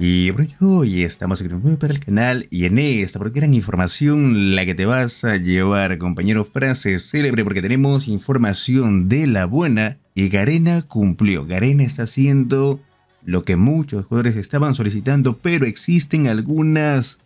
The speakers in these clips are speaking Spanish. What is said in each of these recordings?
Y hoy estamos aquí nuevo para el canal y en esta porque gran información la que te vas a llevar, compañero frase célebre, porque tenemos información de la buena y Garena cumplió. Garena está haciendo lo que muchos jugadores estaban solicitando, pero existen algunas,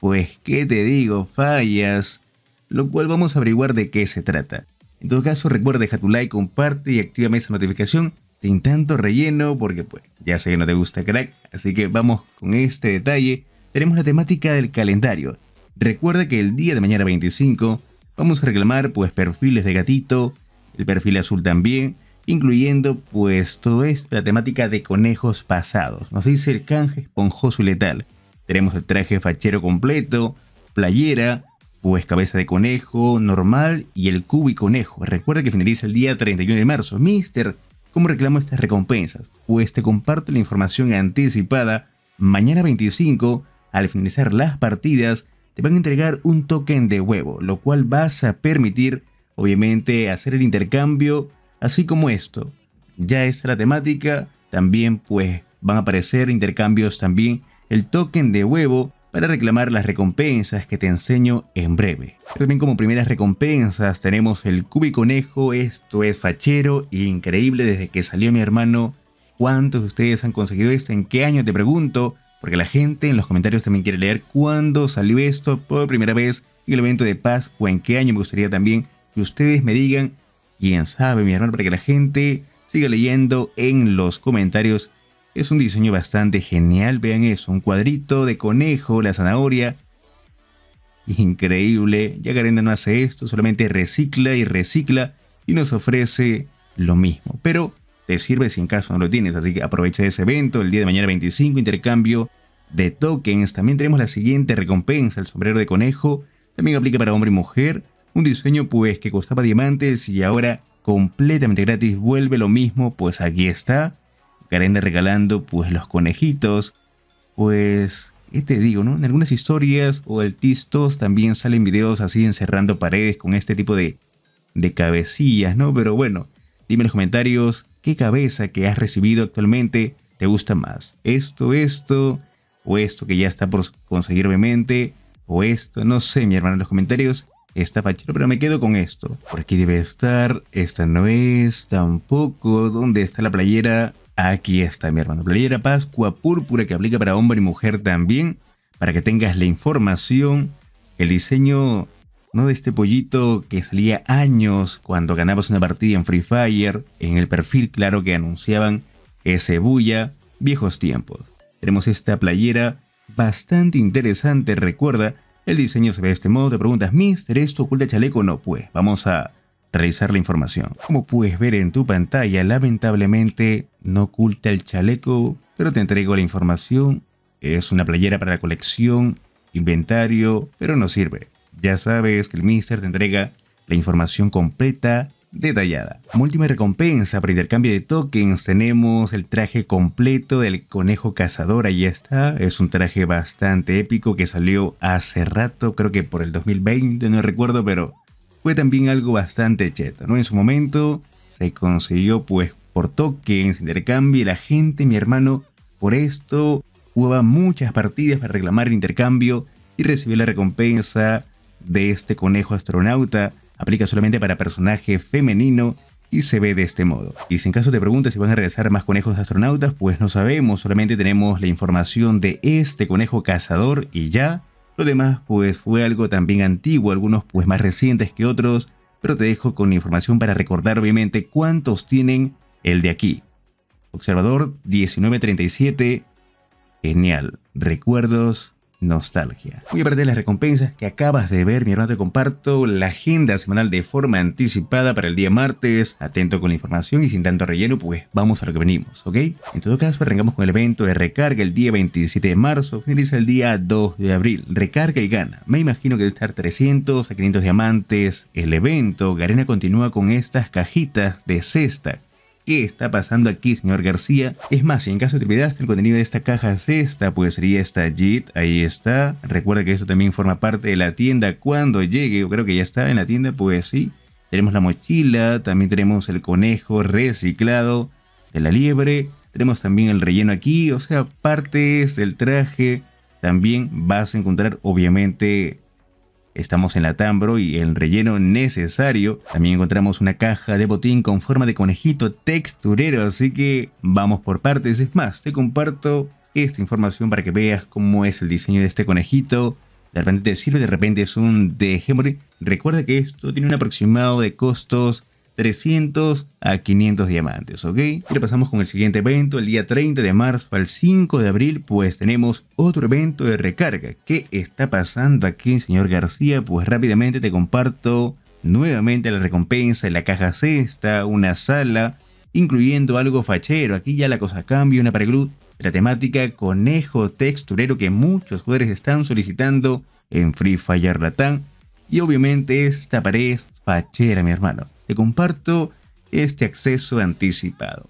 pues qué te digo, fallas, lo cual vamos a averiguar de qué se trata. En todo caso, recuerda dejar tu like, comparte y activa esa notificación sin tanto relleno, porque pues ya sé que no te gusta crack, así que vamos con este detalle. Tenemos la temática del calendario. Recuerda que el día de mañana 25 vamos a reclamar pues perfiles de gatito, el perfil azul también, incluyendo pues todo es la temática de conejos pasados. Nos dice el canje esponjoso y letal. Tenemos el traje fachero completo, playera, pues cabeza de conejo normal y el cubi conejo. Recuerda que finaliza el día 31 de marzo. Mister ¿Cómo reclamo estas recompensas, pues te comparto la información anticipada. Mañana 25, al finalizar las partidas, te van a entregar un token de huevo, lo cual vas a permitir, obviamente, hacer el intercambio, así como esto. Ya está la temática, también pues van a aparecer intercambios también el token de huevo para reclamar las recompensas que te enseño en breve. También como primeras recompensas tenemos el Cubiconejo, esto es fachero increíble desde que salió mi hermano. ¿Cuántos de ustedes han conseguido esto? ¿En qué año te pregunto? Porque la gente en los comentarios también quiere leer cuándo salió esto por primera vez en el evento de Paz, o en qué año me gustaría también que ustedes me digan, quién sabe mi hermano, para que la gente siga leyendo en los comentarios es un diseño bastante genial, vean eso, un cuadrito de conejo, la zanahoria. Increíble, ya Garenda no hace esto, solamente recicla y recicla y nos ofrece lo mismo. Pero te sirve si en caso no lo tienes, así que aprovecha ese evento, el día de mañana 25, intercambio de tokens. También tenemos la siguiente recompensa, el sombrero de conejo, también aplica para hombre y mujer. Un diseño pues que costaba diamantes y ahora completamente gratis vuelve lo mismo, pues aquí está. Carenda regalando pues los conejitos. Pues, ¿qué te digo, no? En algunas historias o altistos también salen videos así encerrando paredes con este tipo de, cabecillas, ¿no? Pero bueno, dime en los comentarios qué cabeza que has recibido actualmente te gusta más. Esto, esto, o esto que ya está por conseguir obviamente, o esto, no sé, mi hermano, en los comentarios está fachero, pero me quedo con esto. Por aquí debe estar, esta no es, tampoco, ¿dónde está la playera? Aquí está, mi hermano. Playera Pascua Púrpura que aplica para hombre y mujer también. Para que tengas la información. El diseño, ¿no? De este pollito que salía años cuando ganabas una partida en Free Fire. En el perfil, claro, que anunciaban ese bulla. Viejos tiempos. Tenemos esta playera bastante interesante. Recuerda, el diseño se ve de este modo. Te preguntas, Mister, ¿esto oculta chaleco? No, pues vamos a realizar la información. Como puedes ver en tu pantalla, lamentablemente no oculta el chaleco, pero te entrego la información. Es una playera para la colección, inventario, pero no sirve. Ya sabes que el Mister te entrega la información completa, detallada. Como última recompensa para intercambio de tokens tenemos el traje completo del conejo cazador, ahí está. Es un traje bastante épico que salió hace rato, creo que por el 2020, no recuerdo, pero fue también algo bastante cheto, ¿no? En su momento se consiguió pues por tokens, intercambio, y la gente, mi hermano, por esto jugaba muchas partidas para reclamar el intercambio y recibió la recompensa de este conejo astronauta. Aplica solamente para personaje femenino y se ve de este modo. Y si en caso te preguntas si van a regresar más conejos astronautas, pues no sabemos, solamente tenemos la información de este conejo cazador y ya. Lo demás pues fue algo también antiguo, algunos pues más recientes que otros, pero te dejo con información para recordar obviamente cuántos tienen el de aquí. Observador 1937. Genial. Recuerdos nostalgia. Voy a perder las recompensas que acabas de ver, mi hermano, te comparto la agenda semanal de forma anticipada para el día martes, atento con la información y sin tanto relleno, pues vamos a lo que venimos, ¿ok? En todo caso, arrancamos con el evento de recarga el día 27 de marzo, finaliza el día 2 de abril, recarga y gana. Me imagino que debe estar 300 a 500 diamantes el evento, Garena continúa con estas cajitas de cesta ¿Qué está pasando aquí, señor García? Es más, si en caso te olvidaste, el contenido de esta caja es esta, pues sería esta JIT, ahí está. Recuerda que esto también forma parte de la tienda cuando llegue, yo creo que ya está en la tienda, pues sí. Tenemos la mochila, también tenemos el conejo reciclado de la liebre, tenemos también el relleno aquí, o sea, partes del traje. También vas a encontrar, obviamente, Estamos en la tambro y el relleno necesario. También encontramos una caja de botín con forma de conejito texturero, así que vamos por partes. Es más, te comparto esta información para que veas cómo es el diseño de este conejito. De repente te sirve, de repente es un dejembre. Recuerda que esto tiene un aproximado de costos 300 a 500 diamantes, ¿ok? y pasamos con el siguiente evento, el día 30 de marzo al 5 de abril, pues tenemos otro evento de recarga. ¿Qué está pasando aquí, señor García? Pues rápidamente te comparto nuevamente la recompensa, la caja cesta, una sala, incluyendo algo fachero. Aquí ya la cosa cambia, una preglut la temática conejo texturero que muchos jugadores están solicitando en Free Fire Latam. Y obviamente esta pared fachera, mi hermano te comparto este acceso anticipado.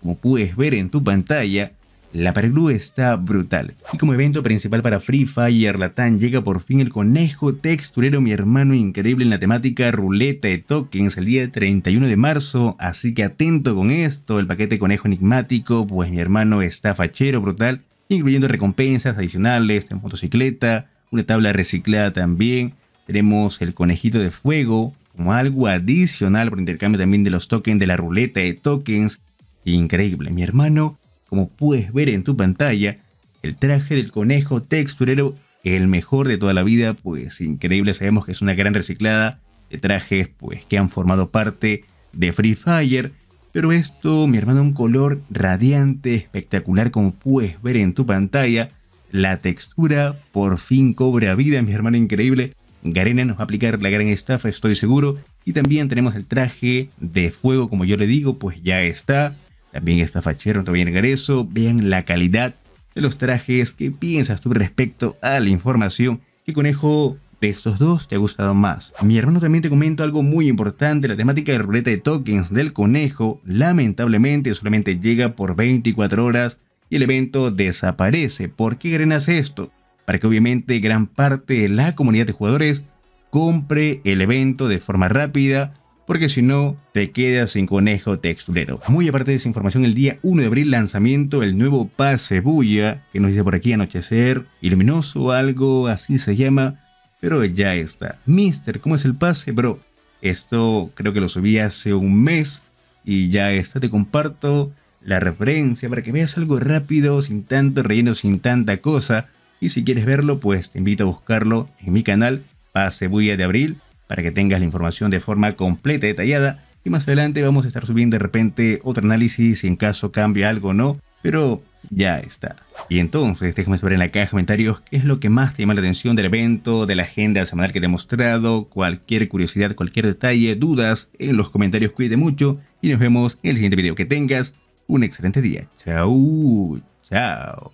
Como puedes ver en tu pantalla, la pergrú está brutal. Y como evento principal para Free Fire Latam llega por fin el conejo texturero mi hermano increíble en la temática ruleta de tokens el día 31 de marzo, así que atento con esto, el paquete conejo enigmático, pues mi hermano está fachero brutal, incluyendo recompensas adicionales, en motocicleta, una tabla reciclada también, tenemos el conejito de fuego, como algo adicional por intercambio también de los tokens, de la ruleta de tokens. Increíble, mi hermano, como puedes ver en tu pantalla, el traje del conejo texturero, el mejor de toda la vida, pues increíble, sabemos que es una gran reciclada de trajes pues que han formado parte de Free Fire. Pero esto, mi hermano, un color radiante, espectacular, como puedes ver en tu pantalla. La textura por fin cobra vida, mi hermano, increíble. Garena nos va a aplicar la gran estafa, estoy seguro. Y también tenemos el traje de fuego, como yo le digo, pues ya está. También está fachero, todavía en eso. Vean la calidad de los trajes. ¿Qué piensas tú respecto a la información? ¿Qué conejo de estos dos te ha gustado más? Mi hermano también te comento algo muy importante. La temática de ruleta de tokens del conejo, lamentablemente, solamente llega por 24 horas y el evento desaparece. ¿Por qué Garena hace esto? para que obviamente gran parte de la comunidad de jugadores compre el evento de forma rápida, porque si no, te quedas sin conejo texturero. Muy aparte de esa información, el día 1 de abril lanzamiento el nuevo pase bulla, que nos dice por aquí anochecer, iluminoso, algo así se llama, pero ya está. Mister, ¿cómo es el pase, bro? Esto creo que lo subí hace un mes y ya está, te comparto la referencia para que veas algo rápido, sin tanto relleno, sin tanta cosa y si quieres verlo, pues te invito a buscarlo en mi canal Pase de Abril para que tengas la información de forma completa y detallada. Y más adelante vamos a estar subiendo de repente otro análisis si en caso cambia algo o no, pero ya está. Y entonces déjame saber en la caja de comentarios qué es lo que más te llama la atención del evento, de la agenda semanal que te he mostrado, cualquier curiosidad, cualquier detalle, dudas, en los comentarios cuide mucho y nos vemos en el siguiente video. Que tengas un excelente día. Chao, chao.